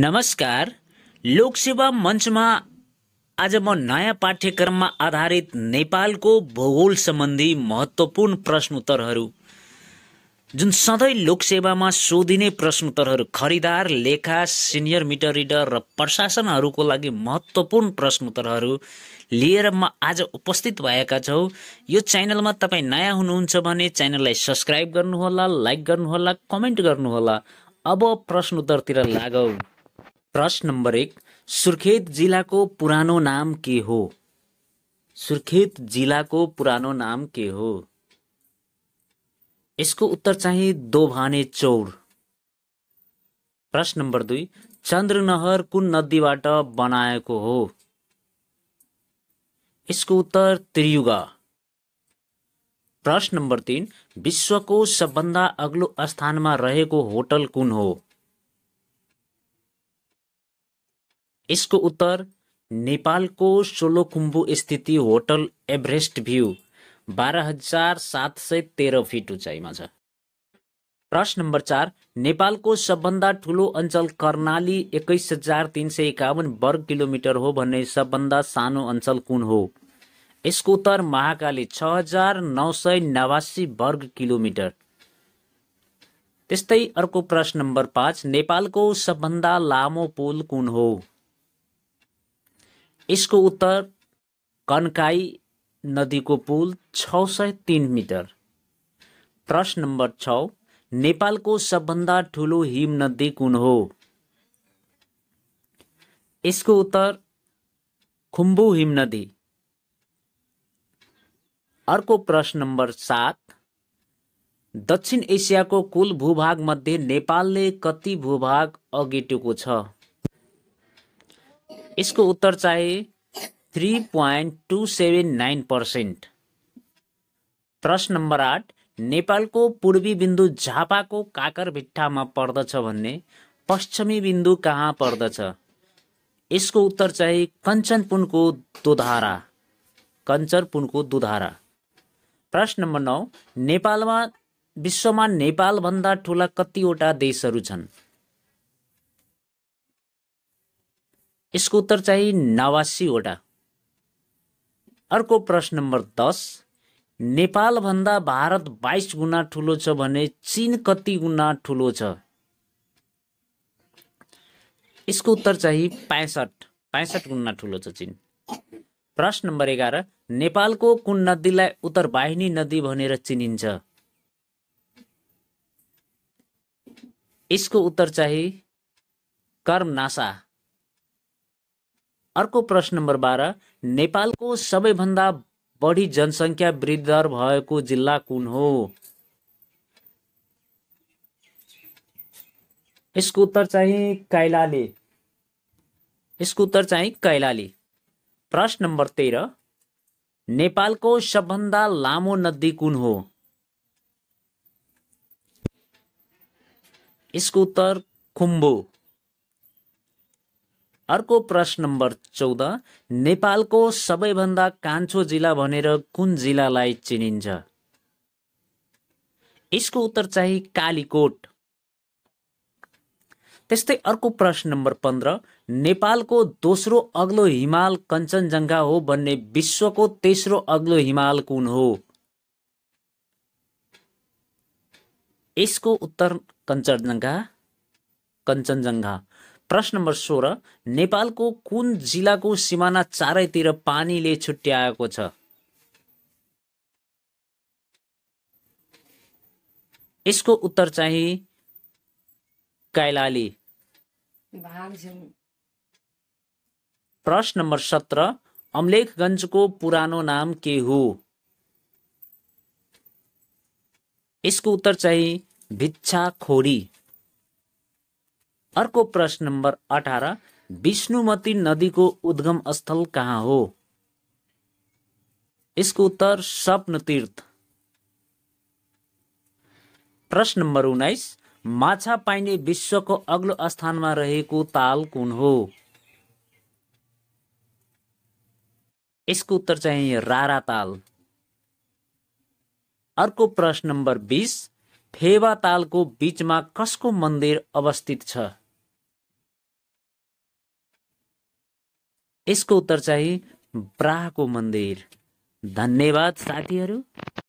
नमस्कार लोकसेवा मञ्चमा आज म नयाँ पाठ्यक्रममा आधारित नेपालको भूगोल सम्बन्धी महत्त्वपूर्ण प्रश्नोत्तरहरू जुन सधैँ लोकसेवामा सोधिने प्रश्नोत्तरहरू खरिदार लेखा सिनियर मिटर रिडर र प्रशासनहरूको लागि महत्त्वपूर्ण प्रश्नोत्तरहरू लिएर म आज उपस्थित भएका छौँ यो च्यानलमा तपाईँ नयाँ हुनुहुन्छ भने च्यानललाई सब्सक्राइब गर्नुहोला लाइक गर्नुहोला कमेन्ट गर्नुहोला अब प्रश्नोत्तरतिर लागौँ प्रश्न नम्बर एक सुर्खेत जिल्लाको पुरानो नाम के हो सुर्खेत जिल्लाको पुरानो नाम के हो यसको उत्तर चाहिँ दोभाने चौर प्रश्न नम्बर दुई नहर कुन नदीबाट बनाएको हो यसको उत्तर त्रियुगा प्रश्न नम्बर तिन विश्वको सबभन्दा अग्लो स्थानमा रहेको होटल कुन हो यसको उत्तर नेपालको सोलोखुम्बु स्थित होटल एभरेस्ट भ्यू बाह्र हजार सात सय तेह्र फिट उचाइमा छ प्रश्न नम्बर चार नेपालको सबभन्दा ठुलो अञ्चल कर्णाली एक्काइस हजार तिन सय एकाउन्न वर्ग किलोमिटर हो भन्ने सबभन्दा सानो अञ्चल कुन हो यसको उत्तर महाकाली छ हजार नौ सय नवासी वर्ग किलोमिटर त्यस्तै अर्को प्रश्न नम्बर पाँच नेपालको सबभन्दा लामो पुल कुन हो यसको उत्तर कन्काई नदीको पुल छ सय तिन मिटर प्रश्न नम्बर छ नेपालको सबभन्दा ठुलो हिम नदी कुन हो यसको उत्तर खुम्बु हिम नदी अर्को प्रश्न नम्बर सात दक्षिण एसियाको कुल भूभागमध्ये नेपालले कति भूभाग अगेटेको छ यसको उत्तर चाहिँ three point two seven nine percent प्रश्न नम्बर आठ नेपालको पूर्वी बिन्दु झापाको काकरभिट्टामा पर्दछ भन्ने पश्चिमी बिन्दु कहाँ पर्दछ यसको उत्तर चाहिँ कञ्चनपुनको दुधारा कञ्चनपुनको दुधारा प्रश्न नम्बर नौ नेपालमा विश्वमा नेपालभन्दा ठुला कतिवटा देशहरू छन् यसको उत्तर चाहिँ नवासीवटा अर्को प्रश्न नम्बर दस नेपालभन्दा भारत बाइस गुणा ठुलो छ भने चिन कति गुणा ठुलो छ यसको उत्तर चाहिँ पैँसठ पैँसठ गुणा ठुलो छ चिन प्रश्न नम्बर एघार नेपालको कुन नदीलाई उत्तर बाहिनी नदी भनेर चिनिन्छ यसको उत्तर चाहिँ कर्मनासा अर्को प्रश्न नम्बर बाह्र नेपालको सबैभन्दा बढी जनसङ्ख्या वृद्धि दर भएको जिल्ला कुन हो यसको उत्तर चाहिँ कैलाली यसको उत्तर चाहिँ कैलाली प्रश्न नम्बर तेह्र नेपालको सबभन्दा लामो नदी कुन हो यसको उत्तर खुम्बु अर्को प्रश्न नम्बर चौध नेपालको सबैभन्दा कान्छो जिल्ला भनेर कुन जिल्लालाई चिनिन्छ यसको उत्तर चाहिँ कालीकोट त्यस्तै अर्को प्रश्न नम्बर पन्ध्र नेपालको दोस्रो अग्लो हिमाल कञ्चनजङ्घा हो भन्ने विश्वको तेस्रो अग्लो हिमाल कुन हो यसको उत्तर कञ्चनजङ्घा कञ्चनजङ्घा प्रश्न नम्बर सोह्र नेपालको कुन जिल्लाको सिमाना चारैतिर पानीले छुट्याएको छ यसको उत्तर चाहिँ कैलाली प्रश्न नम्बर सत्र अमलेखगञ्जको पुरानो नाम के हो यसको उत्तर चाहिँ भिच्छाखोरी अर्को प्रश्न नम्बर अठार विष्णुमती नदीको उद्गम स्थल कहाँ हो यसको उत्तर स्वप्न तीर्थ प्रश्न नम्बर उन्नाइस माछा पाइने विश्वको अग्लो स्थानमा रहेको ताल कुन हो यसको उत्तर चाहिँ रारा ताल अर्को प्रश्न नम्बर बिस फेवा तालको बिचमा कसको मन्दिर अवस्थित छ यसको उत्तर चाहिँ ब्राहको मन्दिर धन्यवाद साथीहरू